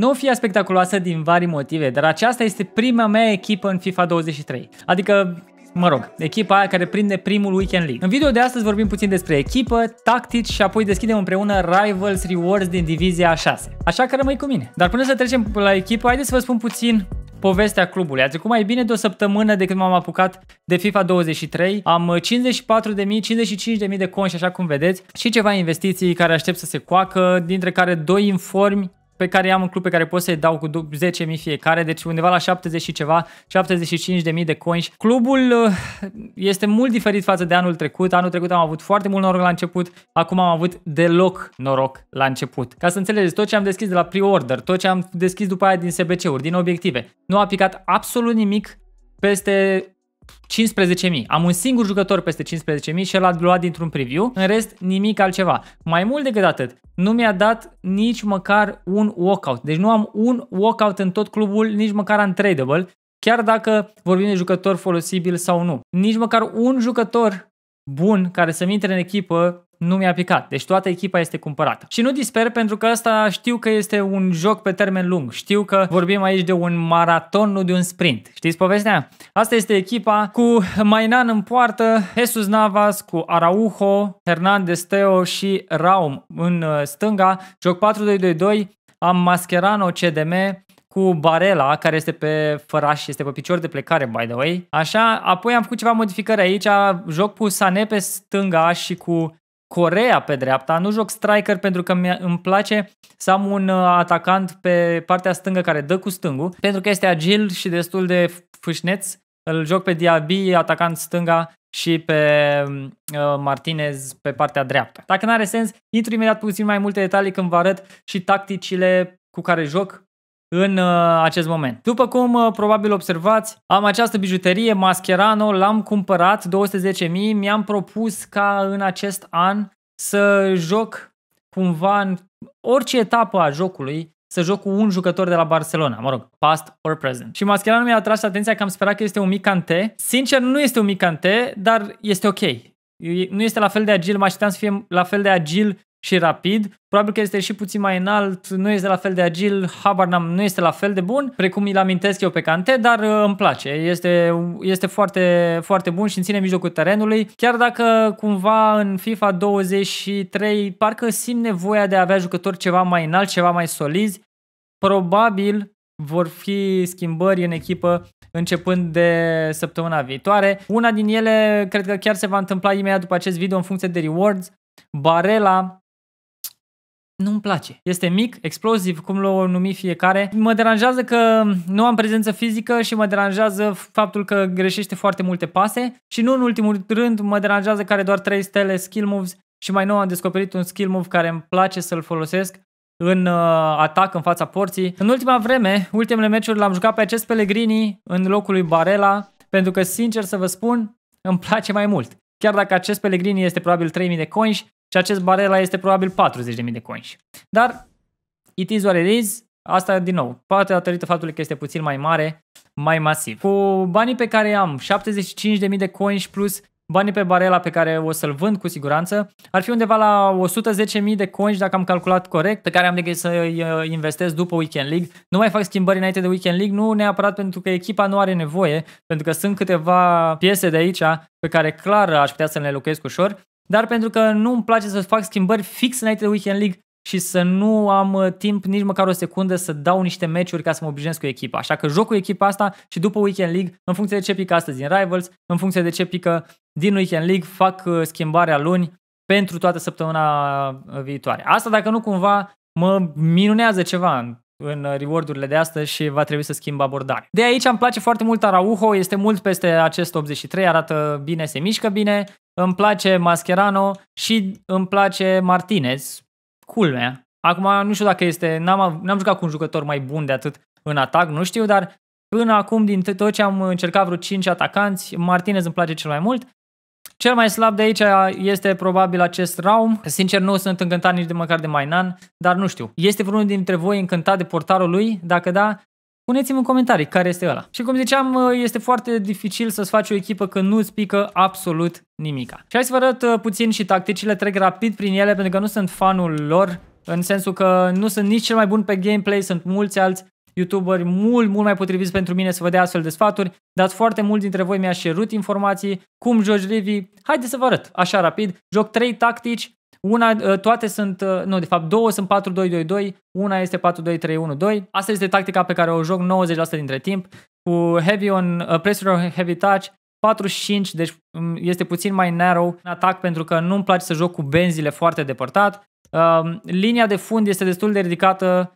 Nu o fie spectaculoasă din vari motive, dar aceasta este prima mea echipă în FIFA 23. Adică mă rog, echipa aia care prinde primul weekend league. În video de astăzi vorbim puțin despre echipă, tactici și apoi deschidem împreună Rivals Rewards din divizia 6. Așa că rămâi cu mine. Dar până să trecem la echipă, haideți să vă spun puțin povestea clubului. A trecut mai bine de o săptămână de când m-am apucat de FIFA 23. Am 54.000, 55.000 de conși, așa cum vedeți, și ceva investiții care aștept să se coacă, dintre care doi informi pe care i-am în club, pe care pot să-i dau cu 10.000 fiecare, deci undeva la 70 și ceva, 75.000 de coins. Clubul uh, este mult diferit față de anul trecut. Anul trecut am avut foarte mult noroc la început, acum am avut deloc noroc la început. Ca să înțelegeți, tot ce am deschis de la pre-order, tot ce am deschis după aia din SBC-uri, din obiective, nu a picat absolut nimic peste 15.000. Am un singur jucător peste 15.000 și l-a luat dintr-un preview, în rest nimic altceva. Mai mult decât atât, nu mi-a dat nici măcar un walkout. Deci nu am un walkout în tot clubul, nici măcar tradable. chiar dacă vorbim de jucător folosibil sau nu. Nici măcar un jucător bun care să-mi intre în echipă nu mi-a picat. Deci toată echipa este cumpărată. Și nu disper pentru că asta știu că este un joc pe termen lung. Știu că vorbim aici de un maraton, nu de un sprint. Știți povestea? Asta este echipa cu Mainan în poartă, Jesus Navas cu Araujo, Hernandez Teo și Raum în uh, stânga. Joc 4-2-2-2, am Mascherano CDM, cu Barela, care este pe făraș, este pe picior de plecare, by the way. Așa, apoi am făcut ceva modificări aici, joc cu Sané pe stânga și cu Corea pe dreapta, nu joc striker pentru că îmi place să am un uh, atacant pe partea stângă care dă cu stângul, pentru că este agil și destul de fâșneț. Îl joc pe Diaby, atacant stânga, și pe uh, Martinez pe partea dreaptă. Dacă nu are sens, intru imediat puțin mai multe detalii când vă arăt și tacticile cu care joc în uh, acest moment. După cum uh, probabil observați, am această bijuterie Mascherano, l-am cumpărat 210.000, mi-am propus ca în acest an să joc cumva în orice etapă a jocului să joc cu un jucător de la Barcelona, mă rog, past or present. Și Mascherano mi-a atras atenția că am sperat că este un micante. Sincer, nu este un micante, dar este ok. Nu este la fel de agil, mă așteptam să fie la fel de agil și rapid, probabil că este și puțin mai înalt, nu este la fel de agil, habar n-am, nu este la fel de bun, precum îl amintesc eu pe Cante, dar uh, îmi place, este, este foarte, foarte bun și în ține mijlocul terenului, chiar dacă cumva în FIFA 23 parcă simt nevoia de a avea jucători ceva mai înalt, ceva mai solizi, probabil vor fi schimbări în echipă începând de săptămâna viitoare. Una din ele cred că chiar se va întâmpla imediat după acest video în funcție de rewards. Barela nu-mi place. Este mic, exploziv, cum l-o numi fiecare. Mă deranjează că nu am prezență fizică și mă deranjează faptul că greșește foarte multe pase și nu în ultimul rând mă deranjează că are doar 3 stele skill moves și mai nou am descoperit un skill move care îmi place să-l folosesc în uh, atac în fața porții. În ultima vreme, ultimele meciuri l-am jucat pe acest Pellegrini în locul lui Barela, pentru că sincer să vă spun, îmi place mai mult. Chiar dacă acest Pellegrini este probabil 3000 de coins, și acest barela este probabil 40.000 de coins. Dar it is what it is, Asta, din nou, poate datorită faptului că este puțin mai mare, mai masiv. Cu banii pe care am, 75.000 de coins plus banii pe barela pe care o să-l vând cu siguranță, ar fi undeva la 110.000 de coins, dacă am calculat corect, pe care am de gând să uh, investesc după Weekend League. Nu mai fac schimbări înainte de Weekend League, nu neapărat pentru că echipa nu are nevoie, pentru că sunt câteva piese de aici pe care clar aș putea să le locuiesc ușor, dar pentru că nu îmi place să fac schimbări fix înainte de Weekend League și să nu am uh, timp nici măcar o secundă să dau niște meciuri ca să mă obișnuiesc cu echipa. Așa că joc cu echipa asta și după Weekend League, în funcție de ce pică astăzi din Rivals, în funcție de ce pică din Weekend League, fac uh, schimbarea luni pentru toată săptămâna uh, viitoare. Asta dacă nu cumva mă minunează ceva în în de astăzi și va trebui să schimb abordare. De aici îmi place foarte mult Araujo, este mult peste acest 83, arată bine, se mișcă bine, îmi place Mascherano și îmi place Martinez. Culmea. Acum nu știu dacă este, n-am, n-am jucat cu un jucător mai bun de atât în atac, nu știu, dar până acum din tot ce am încercat vreo 5 atacanți, Martinez îmi place cel mai mult. Cel mai slab de aici este probabil acest Raum. Sincer, nu sunt încântat nici de măcar de Mainan, dar nu știu. Este vreunul dintre voi încântat de portarul lui? Dacă da, Puneți-mi în comentarii care este ăla. Și cum ziceam, uh, este foarte dificil să-ți faci o echipă când nu-ți pică absolut nimica. Și hai să vă arăt uh, puțin și tacticile, trec rapid prin ele pentru că nu sunt fanul lor, în sensul că nu sunt nici cel mai bun pe gameplay, sunt mulți alți youtuberi mult, mult mai potriviți pentru mine să vă dea astfel de sfaturi, dar foarte mulți dintre voi mi-a șerut informații, cum joci Rivi, haideți să vă arăt, așa rapid, joc 3 tactici, una, uh, toate sunt, uh, nu, de fapt, două sunt 4-2-2-2, una este 4-2-3-1-2. Asta este tactica pe care o joc 90% dintre timp, cu heavy on, uh, pressure on heavy touch, 45, deci um, este puțin mai narrow în atac pentru că nu-mi place să joc cu benzile foarte depărtat. Uh, linia de fund este destul de ridicată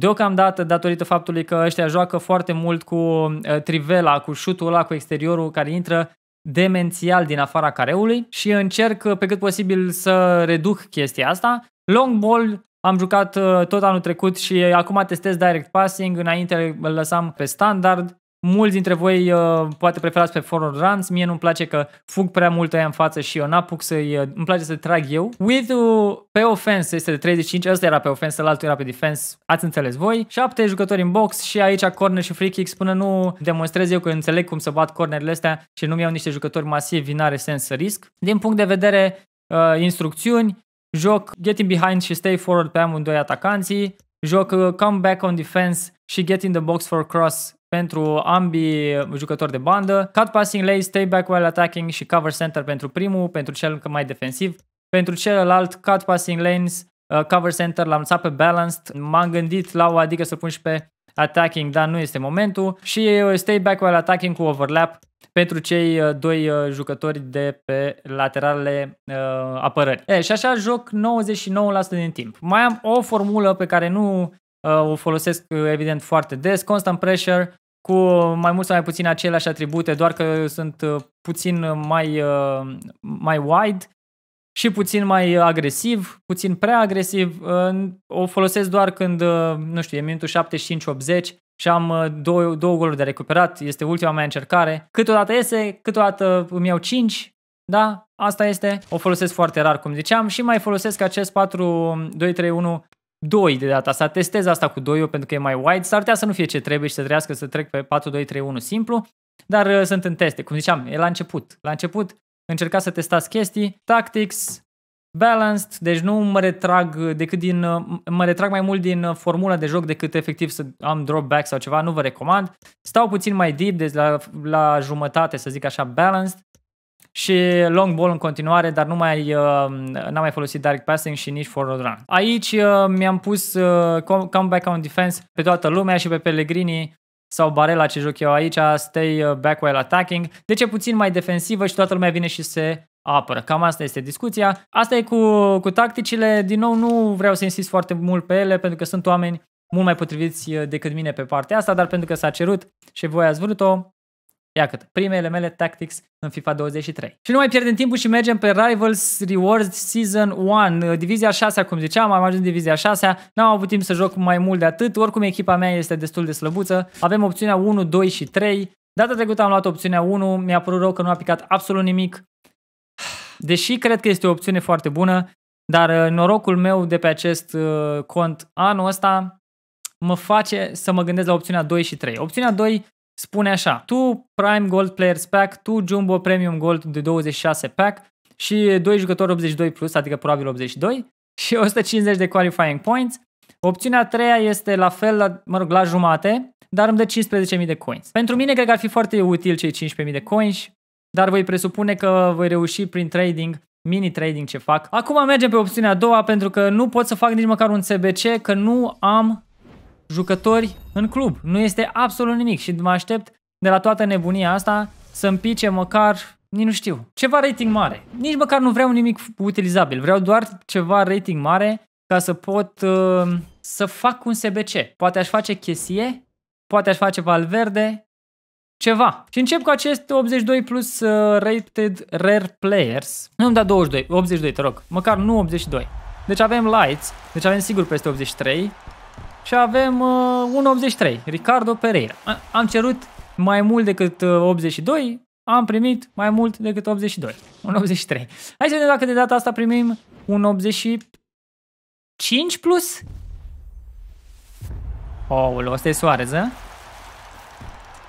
deocamdată datorită faptului că ăștia joacă foarte mult cu uh, trivela, cu șutul ăla, cu exteriorul care intră demențial din afara careului și încerc uh, pe cât posibil să reduc chestia asta. Long ball am jucat uh, tot anul trecut și acum testez direct passing, înainte lăsam pe standard Mulți dintre voi uh, poate preferați pe forward runs, mie nu-mi place că fug prea mult aia în față și eu n-apuc să-i, uh, îmi place să trag eu. With uh, pe offense este de 35, ăsta era pe offense, altul era pe defense, ați înțeles voi. 7 jucători în box și aici corner și free kicks până nu demonstrez eu că înțeleg cum să bat cornerele astea și nu-mi iau niște jucători masivi, n-are sens să risc. Din punct de vedere uh, instrucțiuni, joc getting behind și stay forward pe amândoi atacanții, joc uh, come back on defense și get in the box for cross pentru ambii jucători de bandă, cut passing lay, stay back while attacking și cover center pentru primul, pentru cel mai defensiv, pentru celălalt cut passing lanes, uh, cover center, l-am lăsat pe balanced, m-am gândit la o adică să pun și pe attacking, dar nu este momentul și uh, stay back while attacking cu overlap pentru cei uh, doi jucători de pe lateralele uh, apărări. E, și așa joc 99% din timp. Mai am o formulă pe care nu uh, o folosesc evident foarte des, constant pressure, cu mai mult sau mai puțin aceleași atribute, doar că sunt uh, puțin uh, mai, uh, mai wide și puțin mai agresiv, puțin prea agresiv. O folosesc doar când, nu știu, e minutul 75-80 și am două, două goluri de recuperat, este ultima mea încercare. Câteodată iese, câteodată îmi iau 5, da, asta este. O folosesc foarte rar, cum ziceam, și mai folosesc acest 4-2-3-1 2 de data asta, testez asta cu 2 pentru că e mai wide, s-ar putea să nu fie ce trebuie și să trească să trec pe 4-2-3-1 simplu, dar uh, sunt în teste, cum ziceam, e la început. La început încerca să testați chestii, tactics, balanced, deci nu mă retrag decât din, uh, mă retrag mai mult din uh, formula de joc decât efectiv să am drop back sau ceva, nu vă recomand. Stau puțin mai deep, deci la, la jumătate, să zic așa, balanced, și long ball în continuare, dar nu mai, uh, n-am mai folosit direct passing și nici forward run. Aici uh, mi-am pus uh, comeback on defense pe toată lumea și pe Pellegrini sau Barela ce joc eu aici, stay back while attacking. Deci e puțin mai defensivă și toată lumea vine și se apără. Cam asta este discuția. Asta e cu, cu tacticile. Din nou, nu vreau să insist foarte mult pe ele, pentru că sunt oameni mult mai potriviți decât mine pe partea asta, dar pentru că s-a cerut și voi ați vrut-o, Iată, primele mele tactics în FIFA 23. Și nu mai pierdem timpul și mergem pe Rivals Rewards Season 1, uh, divizia 6, cum ziceam, am ajuns în divizia 6, n-am avut timp să joc mai mult de atât, oricum echipa mea este destul de slăbuță, avem opțiunea 1, 2 și 3, data trecută am luat opțiunea 1, mi-a părut rău că nu a picat absolut nimic, deși cred că este o opțiune foarte bună, dar uh, norocul meu de pe acest uh, cont anul ăsta mă face să mă gândesc la opțiunea 2 și 3. Opțiunea 2 spune așa, tu Prime Gold Players Pack, tu Jumbo Premium Gold de 26 pack și 2 jucători 82 plus, adică probabil 82 și 150 de qualifying points. Opțiunea a treia este la fel, la, mă rog, la jumate, dar îmi dă 15.000 de coins. Pentru mine cred că ar fi foarte util cei 15.000 de coins, dar voi presupune că voi reuși prin trading mini trading ce fac. Acum mergem pe opțiunea a doua pentru că nu pot să fac nici măcar un CBC, că nu am jucători în club. Nu este absolut nimic și mă aștept de la toată nebunia asta să împice măcar, nici nu știu, ceva rating mare. Nici măcar nu vreau nimic utilizabil, vreau doar ceva rating mare ca să pot uh, să fac un SBC. Poate aș face chesie, poate aș face Valverde, ceva. Și încep cu acest 82 plus uh, rated rare players. Nu îmi da 22, 82, te rog, măcar nu 82. Deci avem lights, deci avem sigur peste 83, și avem uh, 1.83, Ricardo Pereira. Am cerut mai mult decât 82, uh, am primit mai mult decât 82, 1.83. Hai să vedem dacă de data asta primim un 85 plus? Oul, ăsta e Soares, a?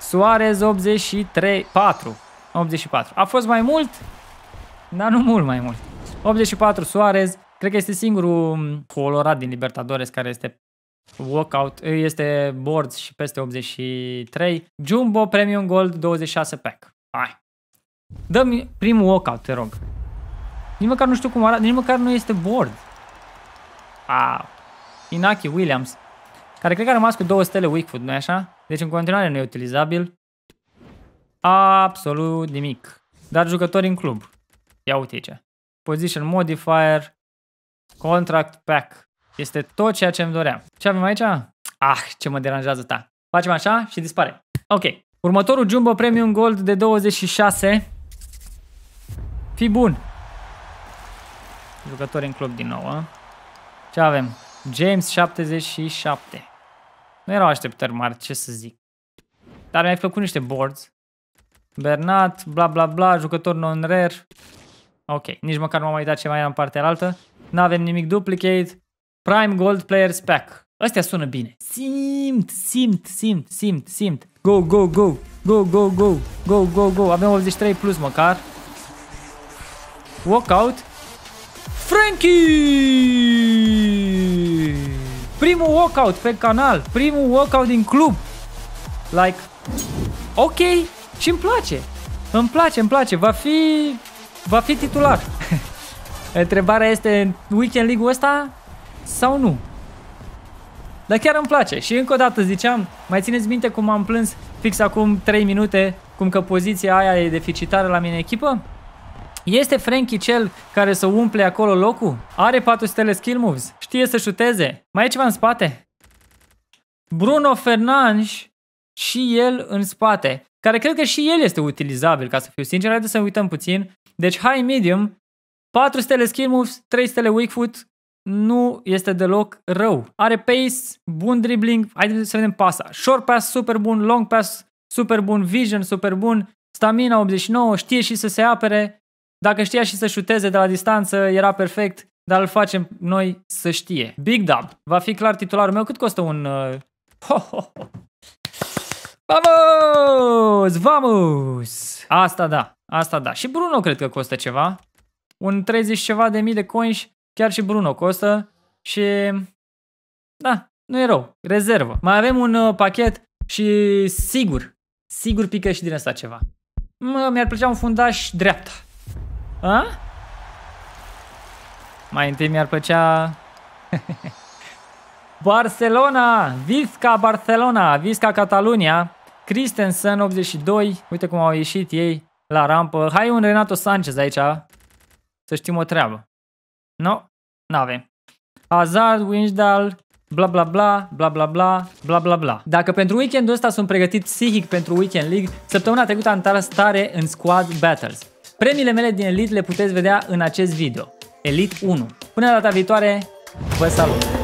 Suarez 83, 4, 84. A fost mai mult, dar nu mult mai mult. 84 Suarez, cred că este singurul um, colorat din Libertadores care este Walkout este boards și peste 83. Jumbo Premium Gold 26 pack. Hai. Dă-mi primul walkout, te rog. Nici măcar nu știu cum arată, nici măcar nu este board. Wow. Inaki Williams, care cred că a rămas cu două stele Wickfoot, nu așa? Deci în continuare nu e utilizabil. Absolut nimic. Dar jucători în club. Ia uite aici. Position modifier, contract pack. Este tot ceea ce îmi doream. Ce avem aici? Ah, ce mă deranjează ta. Facem așa și dispare. Ok. Următorul Jumbo Premium Gold de 26. Fi bun. Jucători în club din nou. A? Ă. Ce avem? James 77. Nu erau așteptări mari, ce să zic. Dar mi-ai făcut niște boards. Bernat, bla bla bla, jucător non-rare. Ok, nici măcar nu am mai uitat ce mai era în partea altă. N-avem nimic duplicate. Prime Gold Players Pack. Astea sună bine. Simt, simt, simt, simt, simt. Go, go, go, go, go, go, go, go, go. Avem 83 plus măcar. Walkout. Frankie! Primul walkout pe canal. Primul walkout din club. Like, ok și îmi place. Îmi place, îmi place. Va fi, va fi titular. Întrebarea este, în weekend league-ul ăsta sau nu. Dar chiar îmi place și încă o dată ziceam, mai țineți minte cum am plâns fix acum 3 minute, cum că poziția aia e deficitară la mine echipă? Este Frankie cel care să umple acolo locul? Are 4 stele skill moves, știe să șuteze, mai e ceva în spate? Bruno Fernandes și el în spate, care cred că și el este utilizabil, ca să fiu sincer, haideți să uităm puțin. Deci high medium, 4 stele skill moves, 3 stele weak foot, nu este deloc rău. Are pace, bun dribbling, hai să vedem pasa. Short pass super bun, long pass super bun, vision super bun, stamina 89, știe și să se apere. Dacă știa și să șuteze de la distanță, era perfect, dar îl facem noi să știe. Big Dub va fi clar titularul meu. Cât costă un... Uh... Ho, ho, ho. Vamos! Vamos! Asta da, asta da. Și Bruno cred că costă ceva. Un 30 ceva de mii de coins chiar și Bruno Costa și da, nu e rău, rezervă. Mai avem un uh, pachet și sigur, sigur pică și din asta ceva. Mă, mi-ar plăcea un fundaș dreapta. A? Mai întâi mi-ar plăcea... Barcelona, Vizca Barcelona, Vizca Catalunia, Christensen 82, uite cum au ieșit ei la rampă. Hai un Renato Sanchez aici, să știm o treabă. No, n-avem. Hazard, Winchdal, bla bla bla, bla bla bla, bla bla bla. Dacă pentru weekendul ăsta sunt pregătit psihic pentru Weekend League, săptămâna trecută am tras tare în Squad Battles. Premiile mele din Elite le puteți vedea în acest video. Elite 1. Până data viitoare, vă salut!